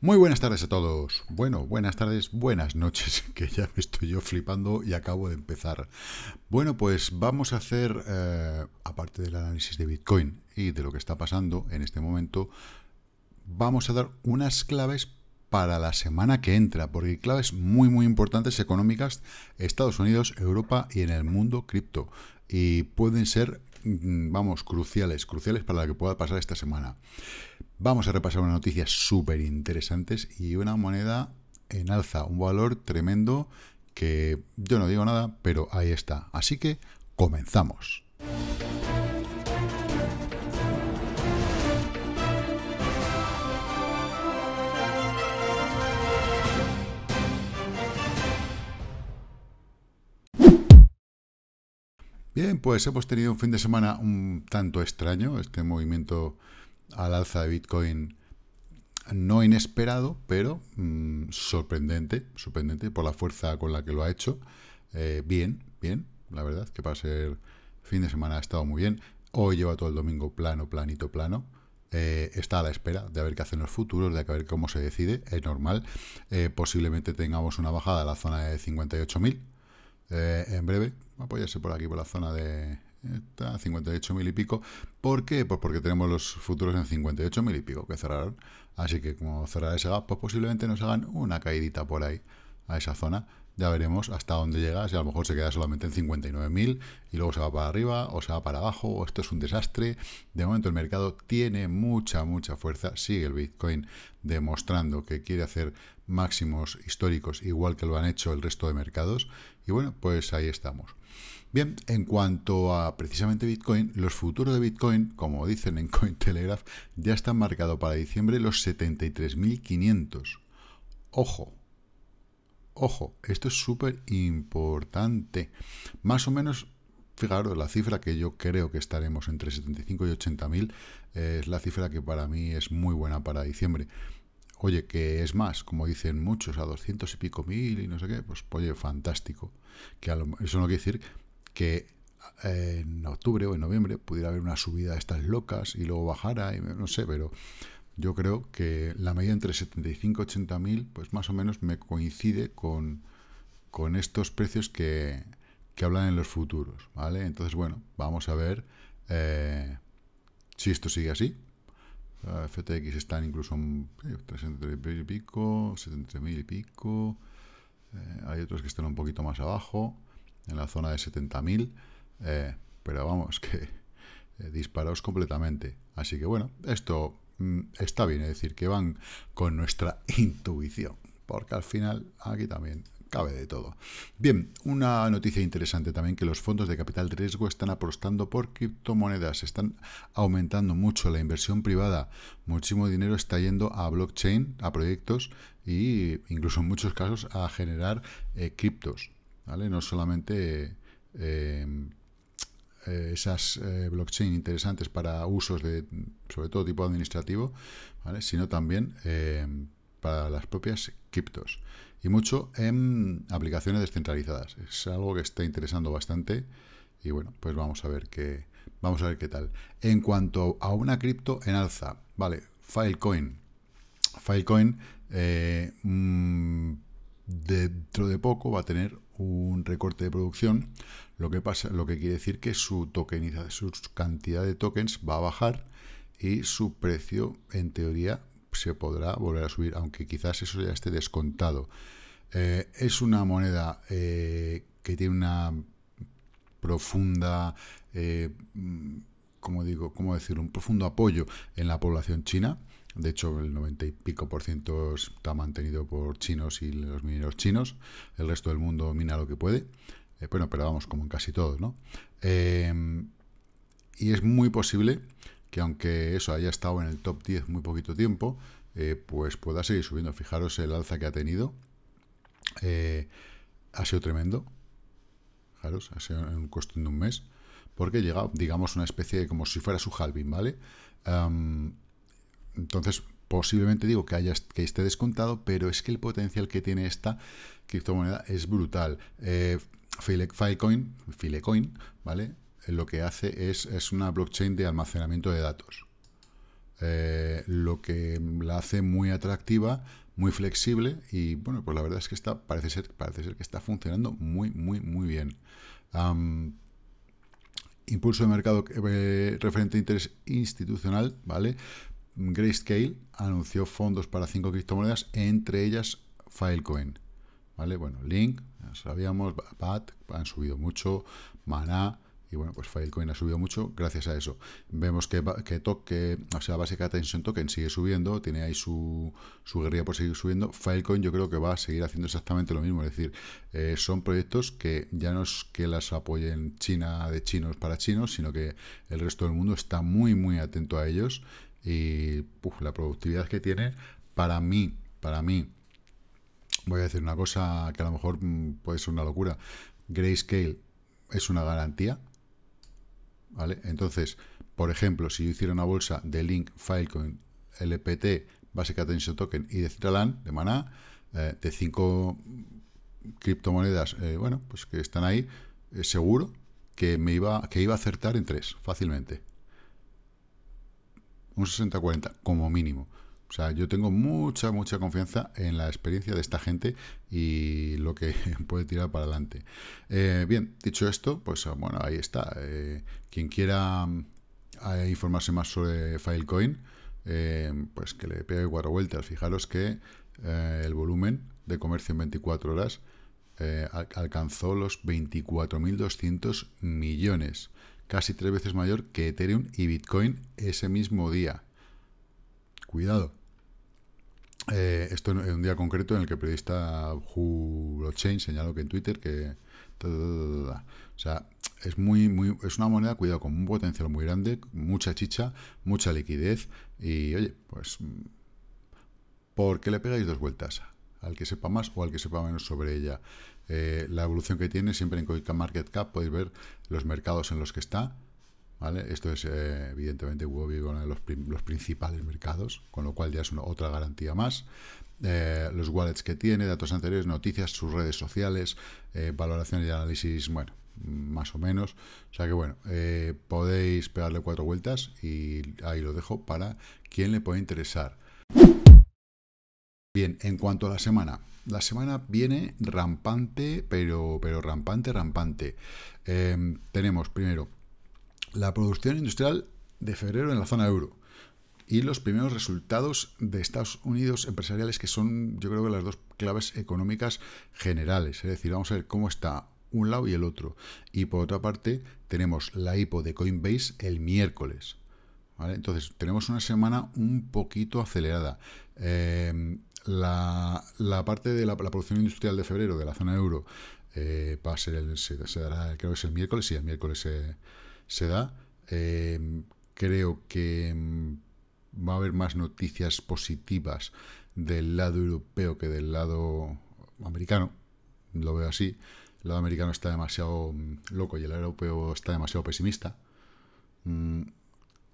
Muy buenas tardes a todos. Bueno, buenas tardes, buenas noches, que ya me estoy yo flipando y acabo de empezar. Bueno, pues vamos a hacer, eh, aparte del análisis de Bitcoin y de lo que está pasando en este momento, vamos a dar unas claves para la semana que entra, porque claves muy muy importantes económicas, Estados Unidos, Europa y en el mundo cripto. Y pueden ser, mm, vamos, cruciales, cruciales para lo que pueda pasar esta semana. Vamos a repasar unas noticias súper interesantes y una moneda en alza, un valor tremendo que yo no digo nada, pero ahí está. Así que comenzamos. Bien, pues hemos tenido un fin de semana un tanto extraño, este movimiento al alza de Bitcoin no inesperado, pero mm, sorprendente, sorprendente por la fuerza con la que lo ha hecho. Eh, bien, bien, la verdad, que para ser fin de semana ha estado muy bien. Hoy lleva todo el domingo plano, planito, plano. Eh, está a la espera de ver qué hacen los futuros, de ver cómo se decide, es normal. Eh, posiblemente tengamos una bajada a la zona de 58.000 eh, en breve. apoyarse por aquí, por la zona de esta, 58.000 y pico. ¿Por qué? Pues porque tenemos los futuros en 58.000 y pico que cerraron. Así que como cerrar ese gap, pues posiblemente nos hagan una caidita por ahí, a esa zona ya veremos hasta dónde llega, si a lo mejor se queda solamente en 59.000 y luego se va para arriba o se va para abajo, o esto es un desastre. De momento el mercado tiene mucha, mucha fuerza, sigue el Bitcoin demostrando que quiere hacer máximos históricos igual que lo han hecho el resto de mercados y bueno, pues ahí estamos. Bien, en cuanto a precisamente Bitcoin, los futuros de Bitcoin, como dicen en Cointelegraph, ya están marcados para diciembre los 73.500. Ojo, Ojo, esto es súper importante. Más o menos, fijaros, la cifra que yo creo que estaremos entre 75 y 80 mil eh, es la cifra que para mí es muy buena para diciembre. Oye, que es más, como dicen muchos, a 200 y pico mil y no sé qué, pues oye, fantástico. Que eso no quiere decir que eh, en octubre o en noviembre pudiera haber una subida de estas locas y luego bajara, y no sé, pero yo creo que la media entre 75 y 80 mil, pues más o menos me coincide con, estos precios que, hablan en los futuros, ¿vale? Entonces, bueno, vamos a ver eh, si esto sigue así. Eh, FTX están incluso en eh, y pico, 70.000 mil y pico. hay otros que están un poquito más abajo, en la zona de 70.000. pero vamos, que disparaos completamente. Así que bueno, esto Mm, está bien, es decir, que van con nuestra intuición, porque al final aquí también cabe de todo. Bien, una noticia interesante también que los fondos de capital riesgo están apostando por criptomonedas, están aumentando mucho la inversión privada, muchísimo dinero está yendo a blockchain, a proyectos e incluso en muchos casos a generar eh, criptos, ¿vale? No solamente eh, eh, esas eh, blockchain interesantes para usos de, sobre todo, tipo administrativo, sino también eh, para las propias criptos. Y mucho en aplicaciones descentralizadas. Es algo que está interesando bastante. Y bueno, pues vamos a ver qué, vamos a ver qué tal. En cuanto a una cripto en alza, vale, Filecoin. Filecoin coin mm, dentro de poco va a tener un recorte de producción, lo que, pasa, lo que quiere decir que su, tokenización, su cantidad de tokens va a bajar y su precio, en teoría, se podrá volver a subir, aunque quizás eso ya esté descontado. Eh, es una moneda eh, que tiene una profunda, eh, mm, como digo, cómo un profundo apoyo en la población china. De hecho, el 90 y pico por ciento está mantenido por chinos y los mineros chinos. El resto del mundo mina lo que puede. Eh, bueno, pero vamos, como en casi todo, ¿no? Em, y es muy posible que aunque eso haya estado en el top 10 muy poquito tiempo, eh, pues pueda seguir subiendo. Fijaros el alza que ha tenido. Eh, ha sido tremendo. Fijaros, ha sido en cuestión de un mes. Porque llegado, digamos, una especie de como si fuera su halving, ¿vale? Em, entonces, posiblemente digo que, haya, que esté descontado, pero es que el potencial que tiene esta criptomoneda es brutal. Eh, Filecoin, Filecoin, ¿vale? Eh, lo que hace es, es una blockchain de almacenamiento de datos. Eh, lo que la hace muy atractiva, muy flexible y bueno, pues la verdad es que está, parece ser, parece ser que está funcionando muy, muy, muy bien. impulso de mercado referente a interés institucional, ¿vale? Grayscale anunció fondos para cinco criptomonedas, entre ellas Filecoin. ¿Vale? Bueno, Link, ya sabíamos, BAT han subido mucho, Mana, y bueno, pues Filecoin ha subido mucho gracias a eso. Vemos que, que, toque, o sea, básica Tension Token sigue subiendo, tiene ahí su, su guerrilla por seguir subiendo. Filecoin yo creo que va a seguir haciendo exactamente lo mismo, es decir, eh, son proyectos que ya no es que las apoyen China de chinos para chinos, sino que el resto del mundo está muy, muy atento a ellos y la productividad que tiene para mí, para mí, voy a decir una cosa que a lo mejor mm, puede ser una locura, Grayscale es una garantía, ¿vale? Entonces, por ejemplo, si yo hiciera una bolsa de Link, Filecoin, LPT, Basic Attention Token y citalan de Mana, eh, de cinco criptomonedas, eh, bueno, pues que están ahí, eh, seguro que me iba, que iba a acertar en tres, fácilmente un 60-40 como mínimo. O sea, yo tengo mucha, mucha confianza en la experiencia de esta gente y lo que puede tirar para adelante. Eh, bien, dicho esto, pues bueno, ahí está. Eh, quien quiera mm, informarse más sobre Filecoin, eh, pues que le pegue cuatro vueltas. Fijaros que el volumen de comercio en 24 horas alcanzó los 24.200 millones casi tres veces mayor que Ethereum y Bitcoin ese mismo día. Cuidado. Eh, esto en un día concreto en el que el periodista Blockchain señaló que en Twitter que... O sea, es, muy, muy, es una moneda, cuidado, con un potencial muy grande, mucha chicha, mucha liquidez y, oye, pues, ¿por qué le pegáis dos vueltas? Al que sepa más o al que sepa menos sobre ella. Eh, la evolución que tiene. Siempre en Market Cap podéis ver los mercados en los que está. ¿Vale? Esto es eh, evidentemente uno de los, principales mercados, con lo cual ya es una, otra garantía más. Eh, los wallets que tiene, datos anteriores, noticias, sus redes sociales, valoraciones y análisis, bueno, más o menos. O sea que bueno, podéis pegarle cuatro vueltas y ahí lo dejo para quien le puede interesar. Bien, en cuanto a la semana. La semana viene rampante, pero, pero rampante, rampante. Em, tenemos primero la producción industrial de febrero en la zona euro y los primeros resultados de Estados Unidos empresariales, que son yo creo que las dos claves económicas generales. Es decir, vamos a ver cómo está un lado y el otro. Y por otra parte, tenemos la IPO de Coinbase el miércoles. Entonces, tenemos una semana un poquito acelerada. Em, la, la parte de la, producción industrial de febrero de la zona euro eh, va a ser el, se, dará, creo que es el miércoles, sí, el miércoles se, se da. Eh, creo que mm, va a haber más noticias positivas del lado europeo que del lado americano, lo veo así. El lado americano está demasiado mm, loco y el europeo está demasiado pesimista. Mm,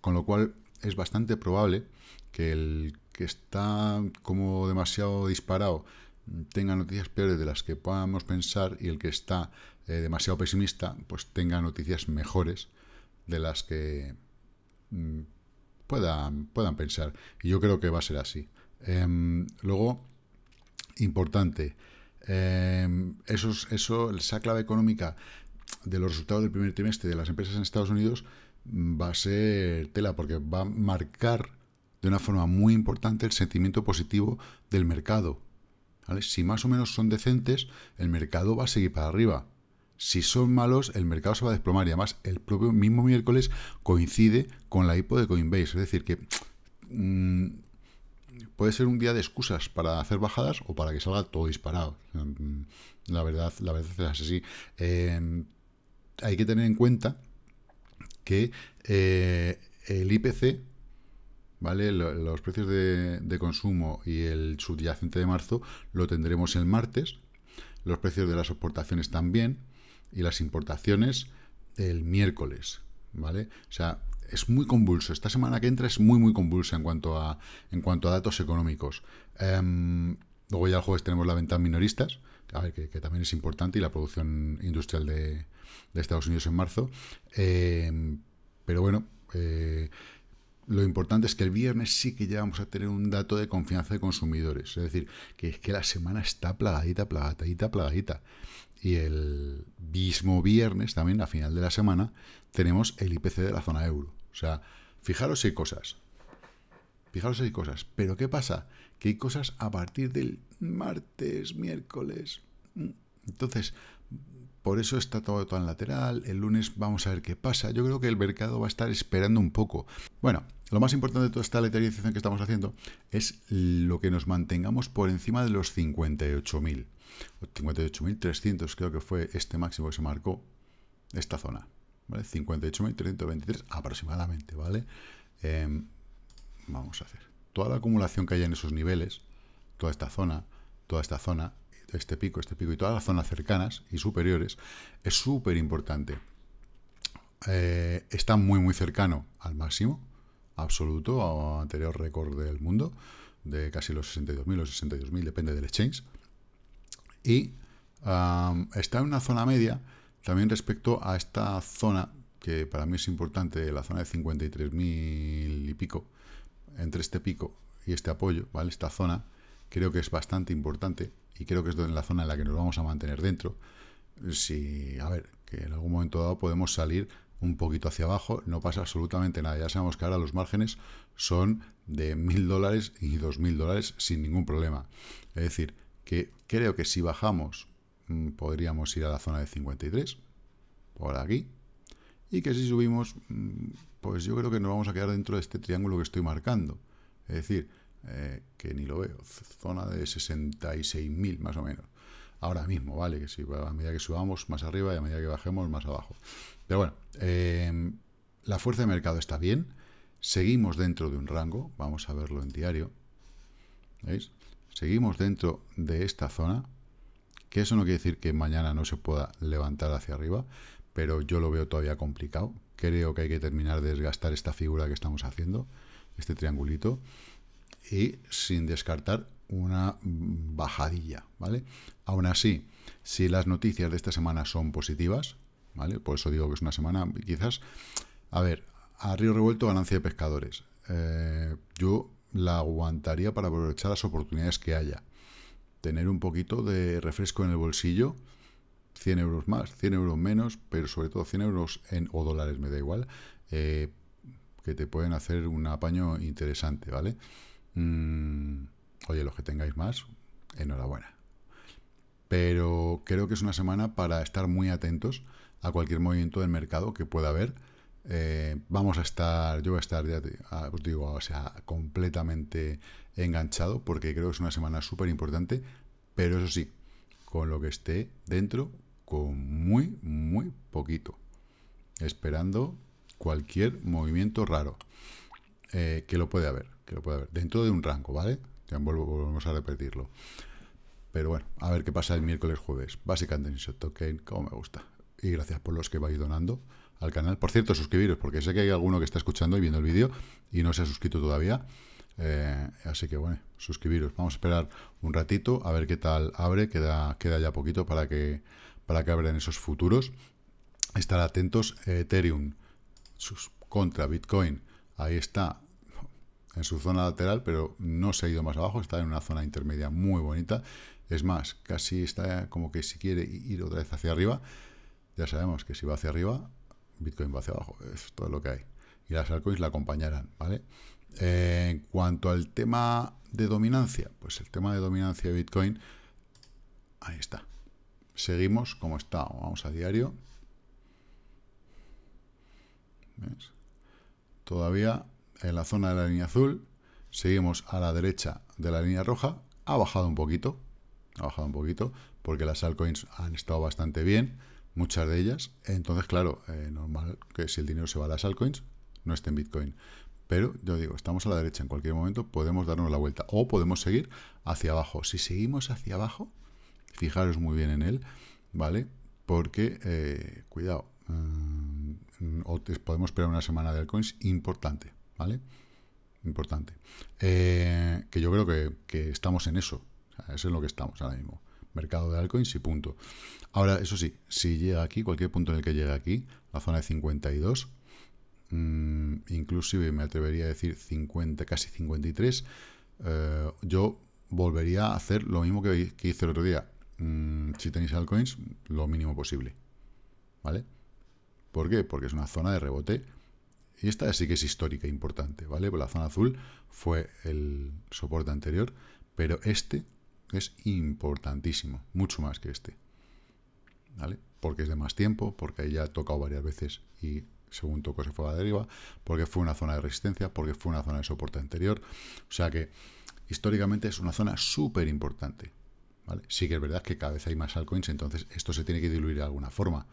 con lo cual es bastante probable que el que está como demasiado disparado tenga noticias peores de las que podamos pensar y el que está eh, demasiado pesimista pues tenga noticias mejores de las que mm, puedan, puedan pensar. Y yo creo que va a ser así. Em, luego, importante, em, eso, esa clave económica de los resultados del primer trimestre de las empresas en Estados Unidos mm, va a ser tela porque va a marcar de una forma muy importante el sentimiento positivo del mercado. Si más o menos son decentes, el mercado va a seguir para arriba. Si son malos, el mercado se va a desplomar. Y además, el propio mismo miércoles coincide con la hipo de Coinbase. Es decir, que mm, puede ser un día de excusas para hacer bajadas o para que salga todo disparado. Mm, la verdad, la verdad es así. hay que tener en cuenta que eh, el IPC ¿vale? Los precios de, consumo y el subyacente de marzo lo tendremos el martes, los precios de las exportaciones también, y las importaciones el miércoles, ¿vale? O sea, es muy convulso. Esta semana que entra es muy, muy convulsa en cuanto a, en cuanto a datos económicos. Em, luego ya el jueves tenemos la venta minoristas, que, también es importante, y la producción industrial de, Estados Unidos en marzo. Em, pero bueno, eh, lo importante es que el viernes sí que ya vamos a tener un dato de confianza de consumidores. Es decir, que es que la semana está plagadita, plagadita, plagadita. Y el mismo viernes, también a final de la semana, tenemos el IPC de la zona euro. O sea, fijaros hay cosas. Fijaros hay cosas. Pero ¿qué pasa? Que hay cosas a partir del martes, miércoles. Entonces, por eso está todo tan lateral. El lunes vamos a ver qué pasa. Yo creo que el mercado va a estar esperando un poco. Bueno, lo más importante de toda esta lateralización que estamos haciendo es lo que nos mantengamos por encima de los 58.000. 58.300 creo que fue este máximo que se marcó esta zona. ¿vale? 58.323 aproximadamente, ¿vale? Em, vamos a hacer toda la acumulación que haya en esos niveles, toda esta zona, toda esta zona, este pico, este pico y todas las zonas cercanas y superiores, es súper importante. Eh, está muy, muy cercano al máximo, absoluto anterior récord del mundo, de casi los 62.000 o 62.000, depende del exchange. Y está en una zona media también respecto a esta zona, que para mí es importante, la zona de 53.000 y pico, entre este pico y este apoyo, ¿vale? Esta zona creo que es bastante importante y creo que es la zona en la que nos vamos a mantener dentro. Si, a ver, que en algún momento dado podemos salir un poquito hacia abajo, no pasa absolutamente nada. Ya sabemos que ahora los márgenes son de 1.000 dólares y dos mil dólares sin ningún problema. Es decir, que creo que si bajamos mm, podríamos ir a la zona de 53, por aquí, y que si subimos, mm, pues yo creo que nos vamos a quedar dentro de este triángulo que estoy marcando. Es decir, eh, que ni lo veo, zona de 66.000 más o menos. Ahora mismo, ¿vale? Que si a medida que subamos más arriba y a medida que bajemos más abajo. Pero bueno, eh, la fuerza de mercado está bien. Seguimos dentro de un rango. Vamos a verlo en diario. ¿Veis? Seguimos dentro de esta zona. Que eso no quiere decir que mañana no se pueda levantar hacia arriba. Pero yo lo veo todavía complicado. Creo que hay que terminar de desgastar esta figura que estamos haciendo. Este triangulito. Y sin descartar una bajadilla, ¿vale? Aún así, si las noticias de esta semana son positivas, ¿vale? Por eso digo que es una semana, quizás, a ver, a río revuelto ganancia de pescadores. Eh, yo la aguantaría para aprovechar las oportunidades que haya. Tener un poquito de refresco en el bolsillo, 100 euros más, 100 euros menos, pero sobre todo 100 euros en, o dólares, me da igual, eh, que te pueden hacer un apaño interesante, ¿vale? Mm, oye, los que tengáis más, enhorabuena. Pero creo que es una semana para estar muy atentos a cualquier movimiento del mercado que pueda haber. Eh, vamos a estar, yo voy a estar, ya ah, os digo, o sea, completamente enganchado porque creo que es una semana súper importante, pero eso sí, con lo que esté dentro, con muy, muy poquito, esperando cualquier movimiento raro eh, que lo puede haber, que lo puede haber, dentro de un rango, ¿vale? Ya vuelvo, volvemos a repetirlo. Pero bueno, a ver qué pasa el miércoles jueves. básicamente Token, como me gusta y gracias por los que vais donando al canal. Por cierto, suscribiros, porque sé que hay alguno que está escuchando y viendo el vídeo y no se ha suscrito todavía. Eh, así que bueno, suscribiros. Vamos a esperar un ratito a ver qué tal abre. Queda, queda ya poquito para que, para que abran esos futuros. Estar atentos. Ethereum sus, contra Bitcoin. Ahí está en su zona lateral, pero no se ha ido más abajo. Está en una zona intermedia muy bonita. Es más, casi está como que si quiere ir otra vez hacia arriba ya sabemos que si va hacia arriba, Bitcoin va hacia abajo, es todo lo que hay. Y las altcoins la acompañarán, ¿vale? Eh, en cuanto al tema de dominancia, pues el tema de dominancia de Bitcoin, ahí está. Seguimos como está, vamos a diario. Todavía en la zona de la línea azul, seguimos a la derecha de la línea roja, ha bajado un poquito, ha bajado un poquito, porque las altcoins han estado bastante bien, muchas de ellas. Entonces, claro, eh, normal que si el dinero se va a las altcoins, no esté en Bitcoin. Pero yo digo, estamos a la derecha, en cualquier momento podemos darnos la vuelta o podemos seguir hacia abajo. Si seguimos hacia abajo, fijaros muy bien en él, ¿vale? Porque, eh, cuidado, mm, podemos esperar una semana de altcoins importante, ¿vale? Importante. Eh, que yo creo que, estamos en eso, eso es lo que estamos ahora mismo mercado de altcoins y punto. Ahora, eso sí, si llega aquí, cualquier punto en el que llegue aquí, la zona de 52, mm, inclusive me atrevería a decir 50, casi 53, eh, yo volvería a hacer lo mismo que, hice el otro día. Mm, si tenéis altcoins, lo mínimo posible. ¿Vale? ¿Por qué? Porque es una zona de rebote. Y esta sí que es histórica, e importante, ¿vale? Pues la zona azul fue el soporte anterior, pero este es importantísimo, mucho más que este. ¿Vale? Porque es de más tiempo, porque ahí ya ha tocado varias veces y según toco se fue a la deriva, porque fue una zona de resistencia, porque fue una zona de soporte anterior. O sea que históricamente es una zona súper importante. ¿vale? Sí que es verdad que cada vez hay más altcoins, entonces esto se tiene que diluir de alguna forma.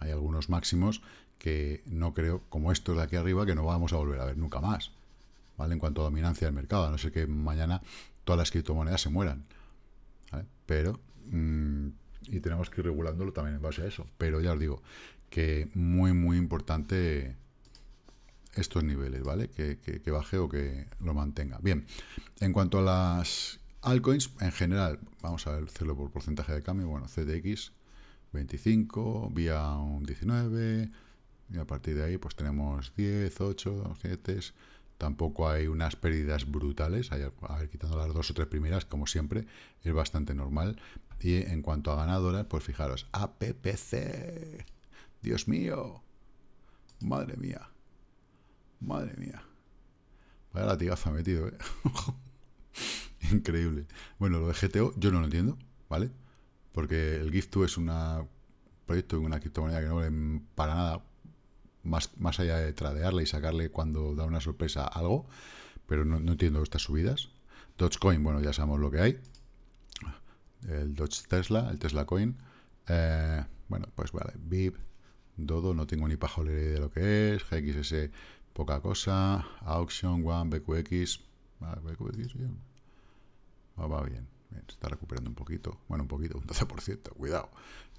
Hay algunos máximos que no creo, como estos de aquí arriba, que no vamos a volver a ver nunca más. ¿vale? En cuanto a dominancia del mercado, a no ser que mañana todas las criptomonedas se mueran. Pero, mm, y tenemos que ir regulándolo también en base a eso. Pero ya os digo que muy, muy importante estos niveles, ¿vale? Que, baje o que lo mantenga. Bien, en cuanto a las altcoins, en general, vamos a ver, hacerlo por porcentaje de cambio, bueno, CDX 25, vía un 19, y a partir de ahí pues tenemos 10, 8, 7, tampoco hay unas pérdidas brutales, a ver, quitando las dos o tres primeras, como siempre, es bastante normal. Y en cuanto a ganadoras, pues fijaros, APPC, Dios mío, madre mía, madre mía, vaya latigazo ha metido, ¿eh? increíble. Bueno, lo de GTO yo no lo entiendo, ¿vale? Porque el GIF2 es un proyecto de una criptomoneda que no vale para nada, más, allá de tradearle y sacarle cuando da una sorpresa algo, pero no, entiendo estas subidas. Dogecoin, bueno, ya sabemos lo que hay. El Doge Tesla, el Tesla Coin. Eh, bueno, pues vale, VIP, Dodo, no tengo ni pajolera de lo que es. GXS, poca cosa. Auction, One, BQX. Ah, BQX, bien. va bien. está recuperando un poquito. Bueno, un poquito, un 12%. Cuidado.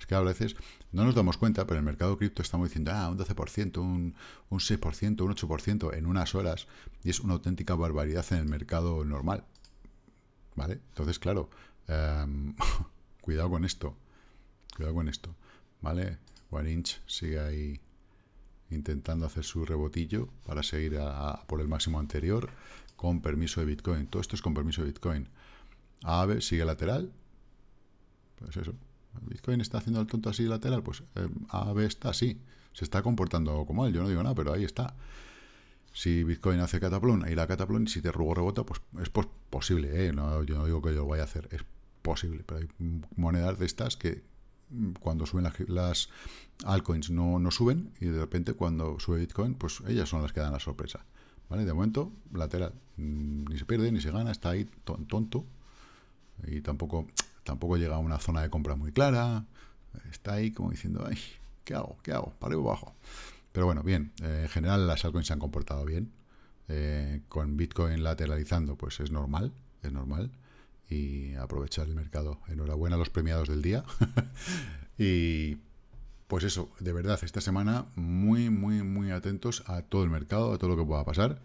Es que a veces no nos damos cuenta, pero en el mercado cripto estamos diciendo, ah, un 12%, un, un 6%, un 8% en unas horas, y es una auténtica barbaridad en el mercado normal. ¿Vale? Entonces, claro, em, cuidado con esto. Cuidado con esto. ¿Vale? One Inch sigue ahí intentando hacer su rebotillo para seguir por el máximo anterior con permiso de Bitcoin. Todo esto es con permiso de Bitcoin. AVE sigue lateral. Pues eso, Bitcoin está haciendo el tonto así lateral, pues eh, A, AB está así, se está comportando como él, yo no digo nada, pero ahí está. Si Bitcoin hace cataplón, ahí la cataplón, y si te rugo rebota, pues es posible, ¿eh? no, yo no digo que yo lo vaya a hacer, es posible, pero hay monedas de estas que mm, cuando suben las, altcoins no, no, suben y de repente cuando sube Bitcoin, pues ellas son las que dan la sorpresa. ¿Vale? De momento, lateral, mm, ni se pierde, ni se gana, está ahí tonto y tampoco tampoco llega a una zona de compra muy clara, está ahí como diciendo, ay, ¿qué hago? ¿Qué hago? ¿Para o bajo? Pero bueno, bien, eh, en general las altcoins se han comportado bien, eh, con Bitcoin lateralizando, pues es normal, es normal, y aprovechar el mercado. Enhorabuena a los premiados del día. y pues eso, de verdad, esta semana muy, muy, muy atentos a todo el mercado, a todo lo que pueda pasar.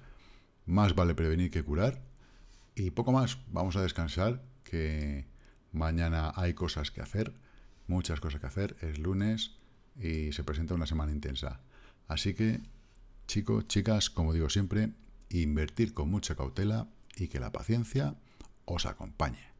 Más vale prevenir que curar. Y poco más, vamos a descansar, que Mañana hay cosas que hacer, muchas cosas que hacer, es lunes y se presenta una semana intensa. Así que, chicos, chicas, como digo siempre, invertir con mucha cautela y que la paciencia os acompañe.